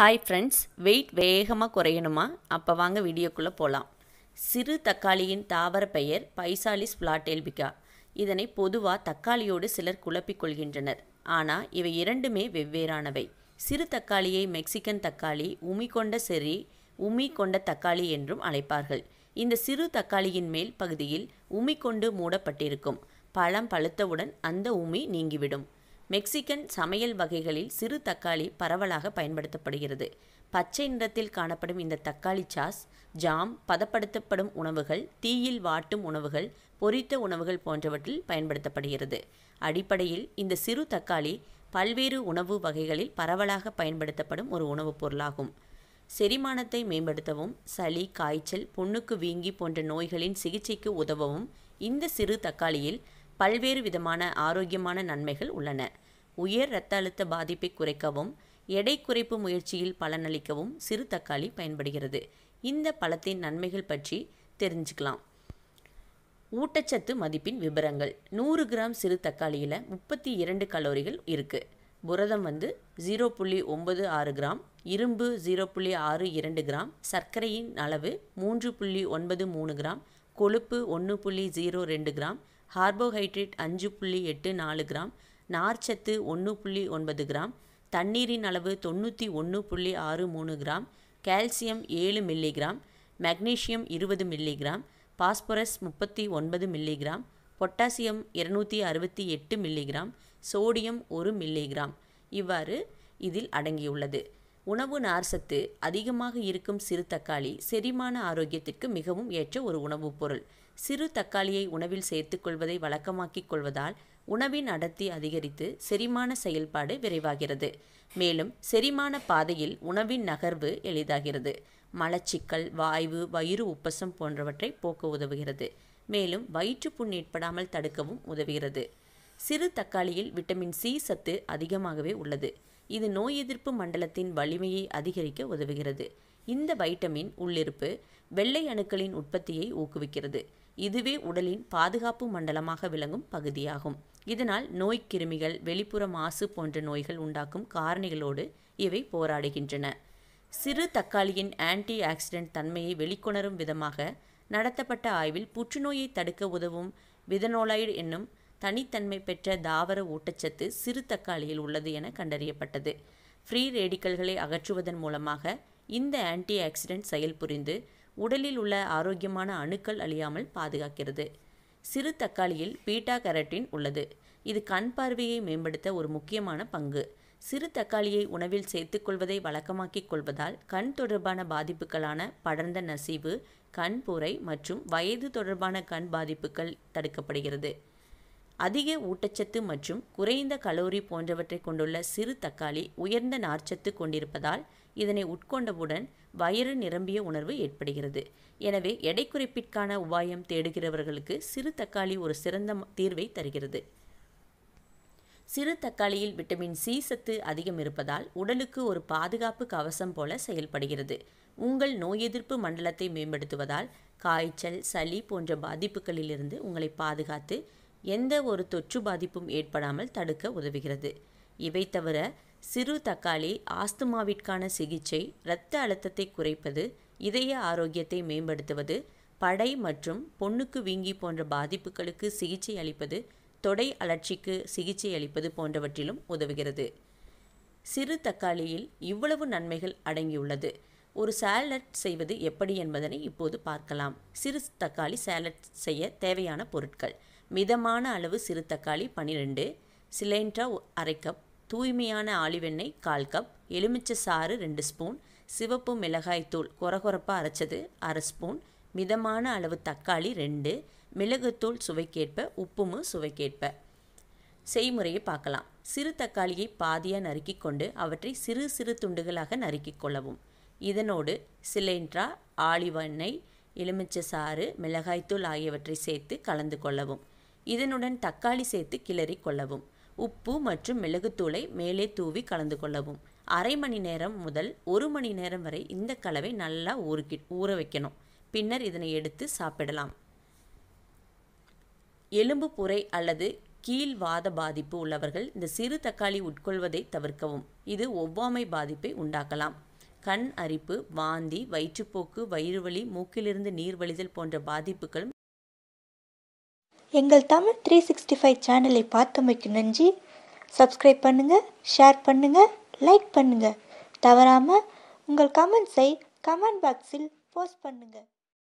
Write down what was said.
hi friends wait வேகமாக குறையணுமா அப்போ வாங்க வீடியோக்குள்ளே போகலாம் சிறு தக்காளியின் தாவர பெயர் பைசாலிஸ் பிளாட்டெல்பிகா இதனை பொதுவாக தக்காளியோடு சிலர் குழப்பிக் கொள்கின்றனர் ஆனால் இவை இரண்டுமே வெவ்வேறானவை சிறு தக்காளியை மெக்சிகன் தக்காளி உமி கொண்ட செரி உமி கொண்ட தக்காளி என்றும் அழைப்பார்கள் இந்த சிறு தக்காளியின் மேல் பகுதியில் உமி கொண்டு மூடப்பட்டிருக்கும் பழம் பழுத்தவுடன் அந்த உமி நீங்கிவிடும் மெக்சிகன் சமையல் வகைகளில் சிறு தக்காளி பரவலாக பயன்படுத்தப்படுகிறது பச்சை நிறத்தில் காணப்படும் இந்த தக்காளி சாஸ் ஜாம் பதப்படுத்தப்படும் உணவுகள் தீயில் வாட்டும் உணவுகள் பொரித்த உணவுகள் போன்றவற்றில் பயன்படுத்தப்படுகிறது அடிப்படையில் இந்த சிறு தக்காளி பல்வேறு உணவு வகைகளில் பரவலாக பயன்படுத்தப்படும் ஒரு உணவுப் பொருளாகும் செரிமானத்தை மேம்படுத்தவும் சளி காய்ச்சல் புண்ணுக்கு வீங்கி போன்ற நோய்களின் சிகிச்சைக்கு உதவவும் இந்த சிறு தக்காளியில் பல்வேறு விதமான ஆரோக்கியமான நன்மைகள் உள்ளன உயர் இரத்த அழுத்த பாதிப்பை குறைக்கவும் எடை குறைப்பு முயற்சியில் பலனளிக்கவும் சிறு தக்காளி பயன்படுகிறது இந்த பழத்தின் நன்மைகள் பற்றி தெரிஞ்சுக்கலாம் ஊட்டச்சத்து மதிப்பின் விவரங்கள் நூறு கிராம் சிறு தக்காளியில் முப்பத்தி இரண்டு கலோரிகள் இருக்குது புரதம் வந்து ஜீரோ புள்ளி ஒன்பது ஆறு கிராம் இரும்பு ஜீரோ புள்ளி ஆறு இரண்டு கிராம் சர்க்கரையின் அளவு மூன்று புள்ளி ஒன்பது மூணு கிராம் கொழுப்பு ஒன்று புள்ளி ஜீரோ ரெண்டு கிராம் கார்போஹைட்ரேட் அஞ்சு புள்ளி எட்டு நாலு கிராம் நார்ச்சத்து ஒன்று புள்ளி ஒன்பது கிராம் தண்ணீரின் அளவு தொண்ணூற்றி ஒன்று புள்ளி ஆறு மூணு கிராம் கால்சியம் ஏழு மில்லிகிராம் மக்னீஷியம் இருபது மில்லிகிராம் பாஸ்பரஸ் முப்பத்தி ஒன்பது மில்லிகிராம் பொட்டாசியம் இருநூற்றி அறுபத்தி எட்டு மில்லிகிராம் சோடியம் ஒரு மில்லிகிராம் இவ்வாறு இதில் அடங்கியுள்ளது உணவு நார்ச்சத்து அதிகமாக இருக்கும் சிறு தக்காளி செரிமான ஆரோக்கியத்திற்கு மிகவும் ஏற்ற ஒரு உணவுப் பொருள் சிறு தக்காளியை உணவில் சேர்த்துக்கொள்வதை வழக்கமாக்கிக் கொள்வதால் உணவின் அடர்த்தி அதிகரித்து செரிமான செயல்பாடு விரைவாகிறது மேலும் செரிமான பாதையில் உணவின் நகர்வு எளிதாகிறது மலச்சிக்கல் வாய்வு வயிறு உப்பசம் போன்றவற்றை போக்க உதவுகிறது மேலும் வயிற்றுப்புண் ஏற்படாமல் தடுக்கவும் உதவுகிறது சிறு தக்காளியில் விட்டமின் சி சத்து அதிகமாகவே உள்ளது இது நோய் எதிர்ப்பு மண்டலத்தின் வலிமையை அதிகரிக்க உதவுகிறது இந்த வைட்டமின் உள்ளிருப்பு வெள்ளை அணுக்களின் உற்பத்தியை ஊக்குவிக்கிறது இதுவே உடலின் பாதுகாப்பு மண்டலமாக விளங்கும் பகுதியாகும் இதனால் கிருமிகள் வெளிப்புற மாசு போன்ற நோய்கள் உண்டாக்கும் காரணிகளோடு இவை போராடுகின்றன சிறு தக்காளியின் ஆன்டி ஆக்சிடென்ட் தன்மையை வெளிக்கொணரும் விதமாக நடத்தப்பட்ட ஆய்வில் புற்றுநோயை தடுக்க உதவும் விதனோலைடு என்னும் தனித்தன்மை பெற்ற தாவர ஊட்டச்சத்து சிறு தக்காளியில் உள்ளது என கண்டறியப்பட்டது ஃப்ரீ ரேடிக்கல்களை அகற்றுவதன் மூலமாக இந்த ஆன்டி ஆக்சிடென்ட் செயல்புரிந்து உடலில் உள்ள ஆரோக்கியமான அணுக்கள் அழியாமல் பாதுகாக்கிறது சிறு தக்காளியில் பீட்டா கரட்டின் உள்ளது இது கண் பார்வையை மேம்படுத்த ஒரு முக்கியமான பங்கு சிறு தக்காளியை உணவில் சேர்த்துக்கொள்வதை வழக்கமாக்கிக் கொள்வதால் கண் தொடர்பான பாதிப்புகளான படர்ந்த நசிவு பூரை மற்றும் வயது தொடர்பான கண் பாதிப்புகள் தடுக்கப்படுகிறது அதிக ஊட்டச்சத்து மற்றும் குறைந்த கலோரி போன்றவற்றை கொண்டுள்ள சிறு தக்காளி உயர்ந்த நார்ச்சத்து கொண்டிருப்பதால் இதனை உட்கொண்டவுடன் வயிறு நிரம்பிய உணர்வு ஏற்படுகிறது எனவே எடை குறைப்பிற்கான உபாயம் தேடுகிறவர்களுக்கு சிறு தக்காளி ஒரு சிறந்த தீர்வை தருகிறது சிறு தக்காளியில் விட்டமின் சி சத்து அதிகம் இருப்பதால் உடலுக்கு ஒரு பாதுகாப்பு கவசம் போல செயல்படுகிறது உங்கள் நோய் எதிர்ப்பு மண்டலத்தை மேம்படுத்துவதால் காய்ச்சல் சளி போன்ற பாதிப்புகளிலிருந்து உங்களை பாதுகாத்து எந்த ஒரு தொற்று பாதிப்பும் ஏற்படாமல் தடுக்க உதவுகிறது இவை தவிர சிறு தக்காளி ஆஸ்துமாவிற்கான சிகிச்சை இரத்த அழுத்தத்தை குறைப்பது இதய ஆரோக்கியத்தை மேம்படுத்துவது படை மற்றும் பொண்ணுக்கு வீங்கி போன்ற பாதிப்புகளுக்கு சிகிச்சை அளிப்பது தொடை அலட்சிக்கு சிகிச்சை அளிப்பது போன்றவற்றிலும் உதவுகிறது சிறு தக்காளியில் இவ்வளவு நன்மைகள் அடங்கியுள்ளது ஒரு சேலட் செய்வது எப்படி என்பதனை இப்போது பார்க்கலாம் சிறு தக்காளி சேலட் செய்ய தேவையான பொருட்கள் மிதமான அளவு சிறு தக்காளி பனிரெண்டு சிலேண்ட்ரா அரை கப் தூய்மையான ஆலிவெண்ணெய் கால் கப் எலுமிச்சை சாறு ரெண்டு ஸ்பூன் சிவப்பு மிளகாய்த்தூள் கொரகொரப்பாக அரைச்சது அரை ஸ்பூன் மிதமான அளவு தக்காளி ரெண்டு மிளகுத்தூள் சுவைக்கேற்ப உப்புமு சுவைக்கேற்ப செய்முறையை பார்க்கலாம் சிறு தக்காளியை பாதியாக நறுக்கி கொண்டு அவற்றை சிறு சிறு துண்டுகளாக நறுக்கி கொள்ளவும் இதனோடு சிலிண்ட்ரா ஆலிவெண்ணெய் எலுமிச்சை சாறு மிளகாய்த்தூள் ஆகியவற்றை சேர்த்து கலந்து கொள்ளவும் இதனுடன் தக்காளி சேர்த்து கிளறி கொள்ளவும் உப்பு மற்றும் மிளகுத்தூளை மேலே தூவி கலந்து கொள்ளவும் அரை மணி நேரம் முதல் ஒரு மணி நேரம் வரை இந்த கலவை நல்லா ஊறுக்கி ஊற வைக்கணும் பின்னர் இதனை எடுத்து சாப்பிடலாம் எலும்பு புரை அல்லது கீழ்வாத பாதிப்பு உள்ளவர்கள் இந்த சிறு தக்காளி உட்கொள்வதை தவிர்க்கவும் இது ஒவ்வாமை பாதிப்பை உண்டாக்கலாம் கண் அரிப்பு வாந்தி வயிற்றுப்போக்கு வயிறுவலி மூக்கிலிருந்து நீர் வழிதல் போன்ற பாதிப்புகளும் எங்கள் தமிழ் த்ரீ சிக்ஸ்டி ஃபைவ் சேனலை பார்த்தமைக்கு நன்றி சப்ஸ்கிரைப் பண்ணுங்கள் ஷேர் பண்ணுங்கள் லைக் பண்ணுங்கள் தவறாமல் உங்கள் கமெண்ட்ஸை கமெண்ட் பாக்ஸில் போஸ்ட் பண்ணுங்கள்